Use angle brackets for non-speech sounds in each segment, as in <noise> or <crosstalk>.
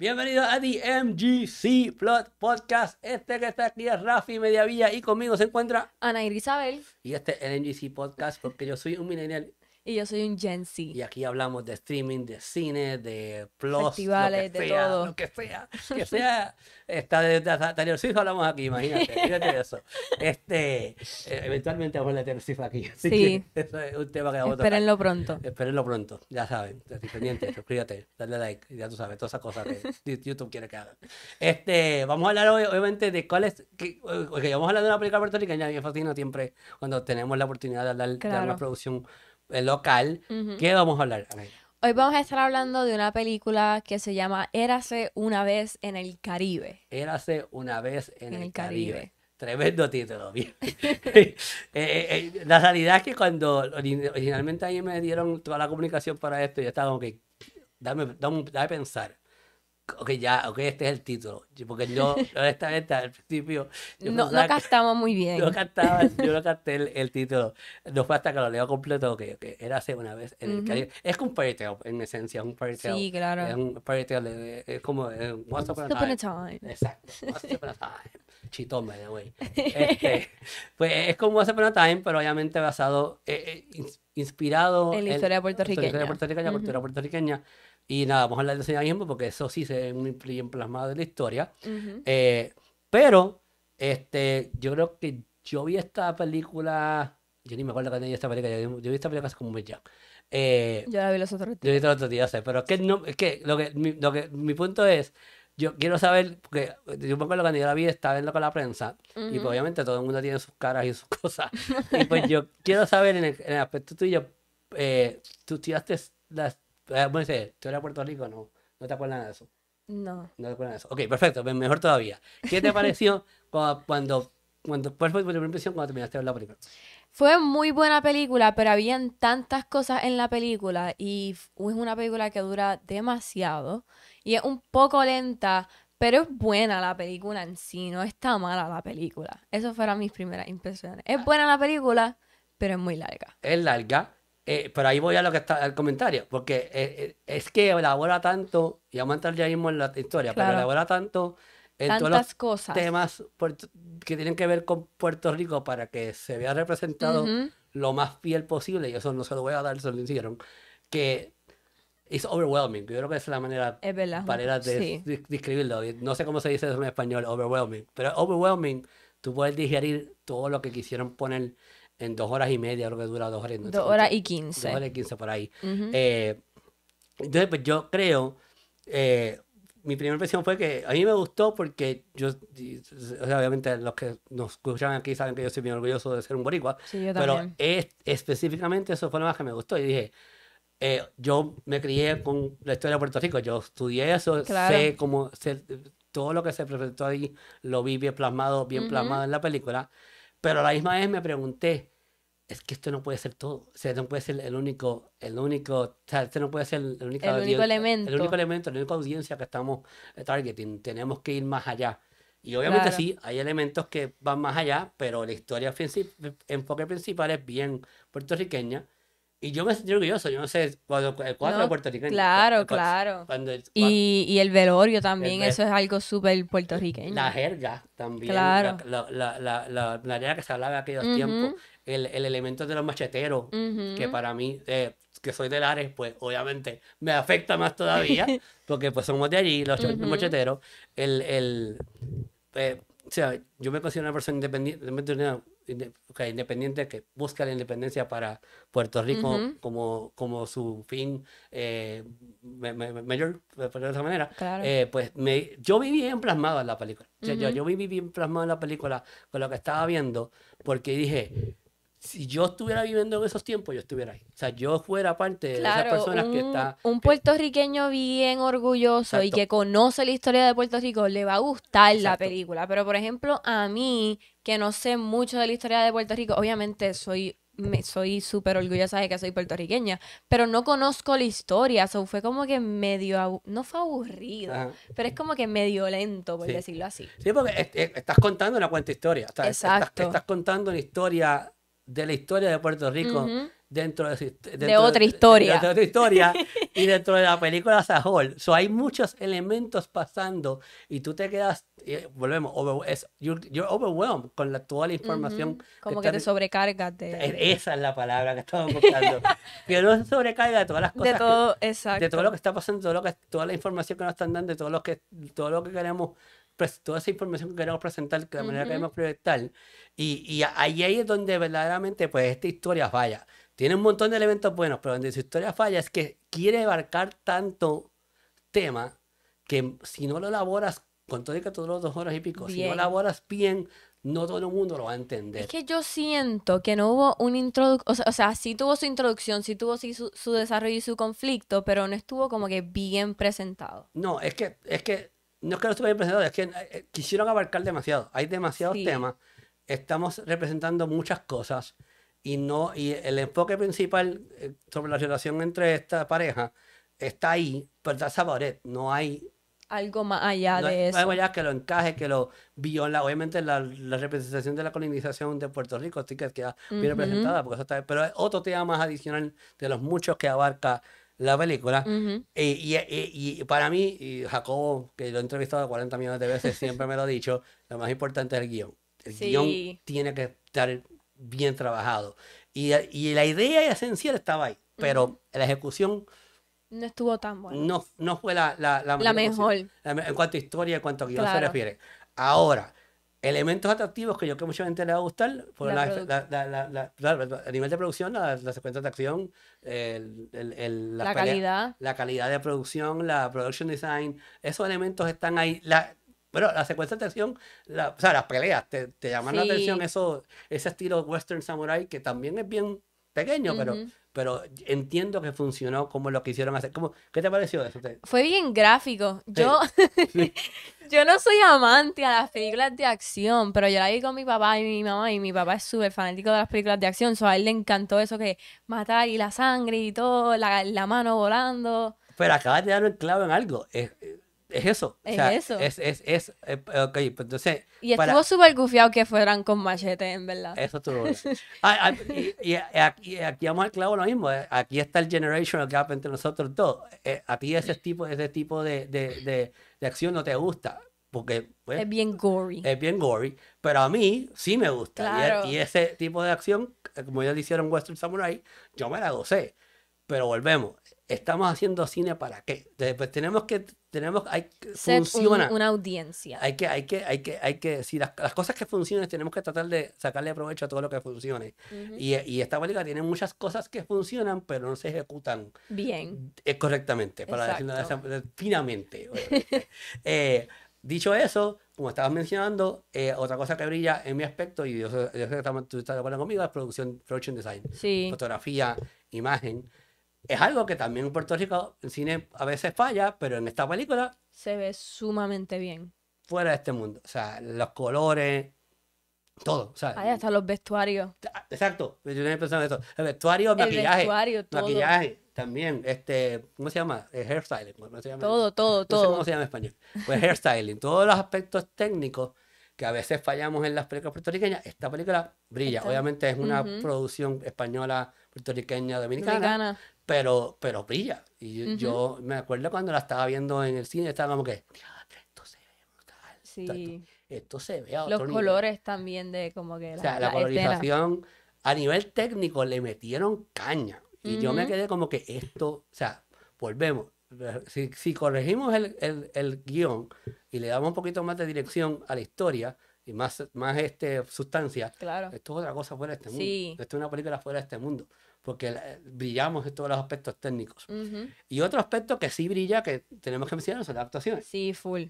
Bienvenido a The MGC Plot Podcast. Este que está aquí es Rafi Mediavilla y conmigo se encuentra Ana Isabel. Y este es el MGC Podcast porque yo soy un millennial y yo soy un Gen Z. Y aquí hablamos de streaming, de cine, de plus, Festivales, lo que sea, de todo. Lo que sea, <laughs> que sea. Está de Taylor hablamos aquí, imagínate, fíjate eso. Este, eh, eventualmente vamos a hablar de aquí. sí. eso es un tema que vamos a tocar. Espérenlo pronto. Espérenlo pronto, ya saben. Pendiente, suscríbete, dale like, ya tú sabes, todas esas cosas que YouTube quiere que hagan. Este, vamos a hablar hoy, obviamente, de cuáles, es. Que, vamos a hablar de una película puertorriqueña, me fascina siempre cuando tenemos la oportunidad de hablar de una producción local. ¿Qué vamos a hablar? Hoy vamos a estar hablando de una película que se llama Érase una vez en el Caribe. Érase una vez en, el, Caribe. Tremendo título, <laughs> bien. <laughs> Eh, eh, eh, la realidad es que cuando originalmente a me dieron toda la comunicación para esto, yo estaba como que, dame, dame, dame pensar. Ok, ya, ok, este es el título. Porque yo, esta vez, al principio. no, no muy bien. No cantaba, yo no canté el, título. No fue hasta que lo leo completo que, era hace una vez Es como un fairy en esencia, un fairy Sí, claro. Es un fairy tale, es como. Es once upon a time. Exacto, once upon a time. <laughs> Chitón, by the way. Este, pues es como Once upon a time, pero obviamente basado. Eh, eh, inspirado en la historia puertorriqueña. En la historia puertorriqueña, cultura puertorriqueña. Y nada, vamos a hablar de mismo porque eso sí se incluye en plasmado de la historia. Eh, pero este, yo creo que yo vi esta película, yo ni me acuerdo que tenía esta película, yo, vi esta película hace como un mes ya. Eh, yo la vi los otros días. Yo vi los otros días, eh, pero es que, no, es que, lo que mi punto es yo quiero saber, porque yo me acuerdo cuando yo la vi está viendo con la prensa, y pues, obviamente todo el mundo tiene sus caras y sus <laughs> cosas. y pues yo quiero saber en el, aspecto tuyo, eh, tú tiraste las. Bueno, eh, decir, tú eres de Puerto Rico, ¿no? ¿No te acuerdas de eso? No. No te acuerdas de eso. Ok, perfecto, mejor todavía. ¿Qué te pareció <laughs> cuando, cuando, fue tu primera impresión cuando terminaste de ver la película? Fue muy buena película, pero habían tantas cosas en la película y es una película que dura demasiado y es un poco lenta, pero es buena la película en sí, no está mala la película. Esas fueron mis primeras impresiones. Es buena la película, pero es muy larga. Es larga, eh, pero ahí voy a lo que está el comentario, porque eh, eh, es, que elabora tanto, y vamos a entrar ya mismo en la historia, pero elabora tanto en Tantas todos los cosas. temas que tienen que ver con Puerto Rico para que se vea representado lo más fiel posible, y eso no se lo voy a dar, se lo hicieron, que es overwhelming. Yo creo que es la manera, es de, describirlo. No sé cómo se dice eso en español, overwhelming. Pero overwhelming, tú puedes digerir todo lo que quisieron poner en dos horas y media, creo que dura dos horas y Dos horas y quince. Dos horas y quince por ahí. Eh, entonces, pues yo creo, eh, mi primera impresión fue que a mí me gustó porque yo, obviamente los que nos escuchan aquí saben que yo soy muy orgulloso de ser un boricua, pero es, específicamente eso fue lo más que me gustó. Y dije, eh, yo me crié con la historia de Puerto Rico, yo estudié eso, sé cómo, todo lo que se presentó ahí, lo vi bien plasmado, bien plasmado en la película, pero a la misma vez me pregunté, es que esto no puede ser todo, no puede ser el único, el único, o sea, este no puede ser el único, elemento, el único elemento, la única audiencia que estamos eh, targeting, tenemos que ir más allá. Y obviamente sí, hay elementos que van más allá, pero la historia, el enfoque principal es bien puertorriqueña y yo me sentí orgulloso, yo no sé, cuando el cuadro puertorriqueño. Claro, claro. y, el velorio también, eso es algo súper puertorriqueño. La jerga también. Claro. La, la, que se hablaba en aquellos tiempos. El, elemento de los macheteros, que para mí, eh, que soy de Lares, pues obviamente me afecta más todavía, <laughs> porque pues somos de allí, los macheteros. El, eh, o sea, yo me considero una persona independiente, independiente que busca la independencia para Puerto Rico como, como su fin eh, mayor, de esa manera, eh, pues yo viví bien plasmado en la película. yo, yo, viví bien plasmado en la película con lo que estaba viendo, porque dije, si yo estuviera viviendo en esos tiempos, yo estuviera ahí. O sea, yo fuera parte de esas personas que está... Un puertorriqueño bien orgulloso y que conoce la historia de Puerto Rico, le va a gustar la película. Pero, por ejemplo, a mí, que no sé mucho de la historia de Puerto Rico, obviamente soy... Me, soy súper orgullosa de que soy puertorriqueña, pero no conozco la historia, o sea, fue como que medio, no fue aburrido, pero es como que medio lento, por decirlo así. Sí, porque estás contando una cuenta historia, estás, Exacto. estás contando una historia de la historia de Puerto Rico dentro de, otra historia. <laughs> y dentro de la película Sahol. So, hay muchos elementos pasando y tú te quedas, eh, volvemos, es, you're, overwhelmed con la, toda la información. Como que, te sobrecargas. De... E, esa es la palabra que estamos buscando. que <laughs> no se sobrecarga de todas las cosas. De todo, exacto. De todo lo que está pasando, todo lo que, toda la información que nos están dando, todo lo que, todo lo que queremos toda esa información que queremos presentar, de la manera que queremos proyectar. Y, y ahí, ahí es donde verdaderamente pues esta historia falla. Tiene un montón de elementos buenos, pero donde su historia falla es que quiere abarcar tanto tema que si no lo elaboras, con todo y que todos los dos horas y pico, si no elaboras bien, no todo el mundo lo va a entender. Es que yo siento que no hubo un introducción, o sea, sí tuvo su introducción, sí tuvo su, su, desarrollo y su conflicto, pero no estuvo como que bien presentado. No, es que, es que, no es que no estuvo bien presentado, es que eh, quisieron abarcar demasiado, hay demasiados temas, estamos representando muchas cosas y no y el enfoque principal eh, sobre la relación entre esta pareja está ahí, pero está saboret, no hay algo más allá de eso. Algo allá que lo encaje, que lo viola. Obviamente la, representación de la colonización de Puerto Rico sí que queda bien representada, porque pero es otro tema más adicional de los muchos que abarca la película. y, para mí, y Jacobo, que lo he entrevistado 40 millones de veces, siempre me lo ha dicho, lo más importante es el guión. El guión tiene que estar bien trabajado. Y, y la idea esencial estaba ahí, pero la ejecución... No estuvo tan buena. No, no fue la, la, mejor. en cuanto a historia, en cuanto a guión se refiere. Ahora, elementos atractivos que yo creo que mucha gente le va a gustar, por a nivel de producción, la secuencia de acción, la, calidad. La calidad de producción, la production design, esos elementos están ahí. La, pero la secuencia de acción, o sea, las peleas, te, llaman la atención eso, ese estilo western samurai que también es bien pequeño, pero pero entiendo que funcionó como lo que quisieron hacer. ¿Qué te pareció eso? Fue bien gráfico. Yo, <laughs> yo no soy amante a las películas de acción, pero yo la vi con mi papá y mi mamá, y mi papá es súper fanático de las películas de acción, so a él le encantó eso que matar y la sangre y todo, la, mano volando. Pero acabas de dar un clavo en algo. Es, es eso. Es eso. Es, es, es, eh, pues entonces. Y estuvo súper gufiado que fueran con machete, en verdad. Eso tú <laughs> ah, ah, y, aquí vamos al clavo lo mismo. Eh, aquí está el generational gap entre nosotros dos. Aquí eh, a ti ese tipo, ese tipo de, de, de, acción no te gusta. Porque pues, es bien gory. Es bien gory. Pero a mí sí me gusta. Y, ese tipo de acción, como ellos hicieron Western Samurai, yo me la gocé. Pero volvemos estamos haciendo cine para qué. Pues tenemos que, tenemos, hay, funciona. una audiencia. Hay que, hay que, hay que, hay que, si las, cosas que funcionan tenemos que tratar de sacarle provecho a todo lo que funcione. y, y, esta política tiene muchas cosas que funcionan, pero no se ejecutan. Bien. Eh, correctamente, para Exacto. decirlo finamente. <laughs> Eh, dicho eso, como estabas mencionando, eh, otra cosa que brilla en mi aspecto, y yo, yo tú estás de acuerdo conmigo, es producción, production design. Sí. Fotografía, imagen es algo que también en Puerto Rico el cine a veces falla, pero en esta película... Se ve sumamente bien. Fuera de este mundo. O sea, los colores, todo. Ahí hasta los vestuarios. Exacto. Yo he pensado en eso. El vestuario, el maquillaje. Vestuario, todo. Maquillaje también. Este, ¿Cómo se llama? El eh, hairstyling. ¿cómo se llama? Todo, todo, todo. No sé cómo se llama en español. Pues hairstyling. Todos los aspectos técnicos que a veces fallamos en las películas puertorriqueñas, esta película brilla. Obviamente es una producción española, puertorriqueña, dominicana. dominicana pero, pero brilla. Y yo me acuerdo cuando la estaba viendo en el cine, estaba como que, esto se ve brutal. Sí. Esto, se ve a otro Los colores también de como que... La, o sea, la, colorización a nivel técnico le metieron caña. Y yo me quedé como que esto, o sea, volvemos. Si, corregimos el, el, guión y le damos un poquito más de dirección a la historia y más, más este, sustancia, esto es otra cosa fuera de este mundo. Sí. Esto es una película fuera de este mundo porque eh, brillamos en todos los aspectos técnicos. Y otro aspecto que sí brilla, que tenemos que mencionar, son las actuaciones. Sí, full.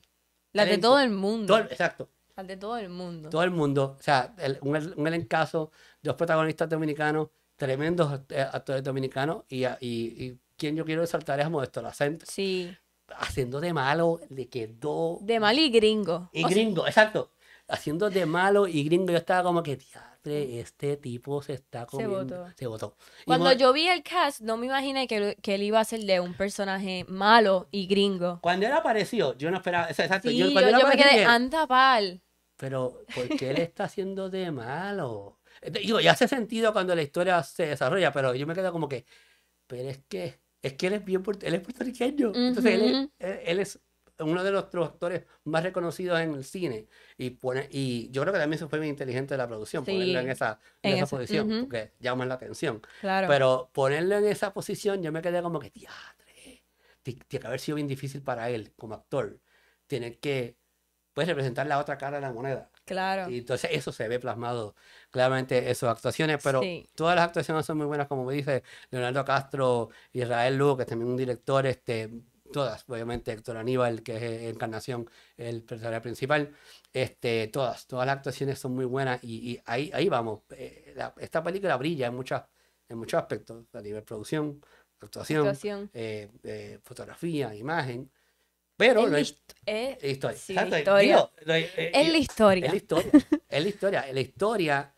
la de todo el mundo. exacto. la de todo el mundo. Todo el mundo. O sea, el, un, elencazo, dos protagonistas dominicanos, tremendos eh, actores dominicanos, y, y, y quien yo quiero resaltar es a Modesto Lacente. Sí. Haciendo de malo, le quedó... De mal y gringo. Y gringo, exacto. Haciendo de malo y gringo, yo estaba como que, este tipo se está comiendo. Se votó. Cuando yo vi el cast, no me imaginé que, él iba a ser de un personaje malo y gringo. Cuando él apareció, yo no esperaba. yo, me quedé anda pal Pero, ¿por qué él está haciendo de malo? Eh, digo, ya hace sentido cuando la historia se desarrolla, pero yo me quedo como que. Pero es que. Es que él es bien él es puertorriqueño. Entonces él es uno de los, actores más reconocidos en el cine. Y, pone, y yo creo que también se fue muy inteligente de la producción, ponerlo en esa, posición, porque llama la atención. Pero ponerlo en esa posición, yo me quedé como que, teatro tiene que haber sido bien difícil para él como actor. Tiene que pues representar la otra cara de la moneda. Claro. Y entonces eso se ve plasmado claramente en sus actuaciones, pero todas las actuaciones son muy buenas, como me dice Leonardo Castro, Israel Lugo, que es también un director este, todas, obviamente Héctor Aníbal, que es eh, Encarnación, el personaje principal, este, todas, todas las actuaciones son muy buenas y, ahí, ahí vamos. Eh, esta película brilla en, muchas, en muchos aspectos, a nivel producción, actuación, eh, fotografía, imagen. Pero es, historia. es la historia. Es la historia. es la historia. La historia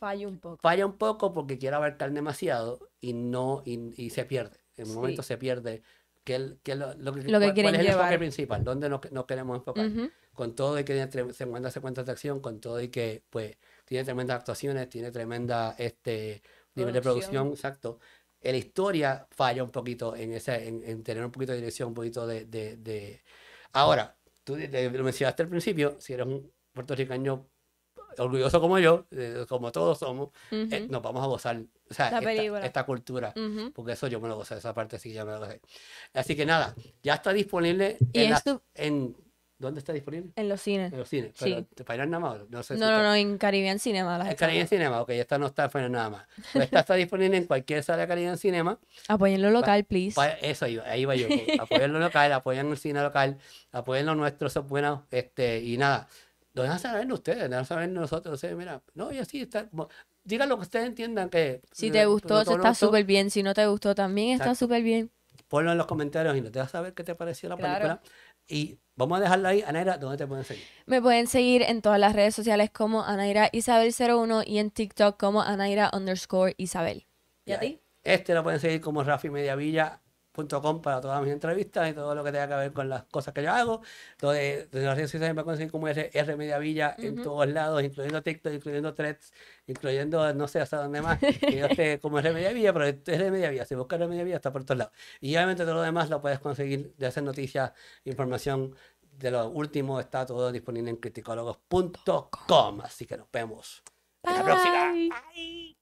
falla un poco. Falla un poco porque quiere abarcar demasiado y no y, se pierde. En un momento se pierde ¿Qué, lo, lo, lo que cuál, es llevar. el enfoque principal? ¿Dónde nos, nos queremos enfocar? Con todo y que tiene tremenda secuencia de acción, con todo y que pues tiene tremendas actuaciones, tiene tremenda este nivel de producción, exacto. la historia falla un poquito en, ese, en, tener un poquito de dirección, un poquito de... de, de... Ahora, tú lo mencionaste al principio, si eres un puertorriqueño orgulloso como yo, eh, como todos somos, eh, nos vamos a gozar o sea, esta, cultura, porque eso yo me lo gozo esa parte sí que yo me lo gozo. Así que nada, ya está disponible en, ¿Dónde está disponible? En los cines. En los cines, pero para nada más. No, no, no, en Caribbean Cinema. en Caribbean Cinema, ok, esta no está para nada más. <laughs> Pues está disponible en cualquier sala de Caribbean Cinema. Apoyen lo local, please. eso, ahí va yo. <laughs> Apoyen lo local, apoyen el cine local, apoyen lo nuestro, eso es Este, y nada, no dejan saber ustedes, no dejan saber nosotros. mira, no, y así está. que ustedes entiendan que. Si te gustó, está súper bien. Si no te gustó, también está súper bien. Ponlo en los comentarios y nos dejas saber qué te pareció la película. Y vamos a dejarla ahí. Anaira, ¿dónde te pueden seguir? Me pueden seguir en todas las redes sociales como Anaira Isabel01 y en TikTok como Anaira underscore Isabel. ¿Y, a ti? Este lo pueden seguir como Rafi Mediavilla com para todas mis entrevistas y todo lo que tenga que ver con las cosas que yo hago. Entonces, eh, las redes sociales me conseguir como R, Media Villa en todos lados, incluyendo TikTok, incluyendo Threads, incluyendo no sé hasta dónde más. <laughs> que yo como R Media Villa, pero es R Media Villa. Si buscas R Media Villa, está por todos lados. Y obviamente todo lo demás lo puedes conseguir de hacer noticias, información de lo último. Está todo disponible en criticólogos.com. Así que nos vemos la próxima.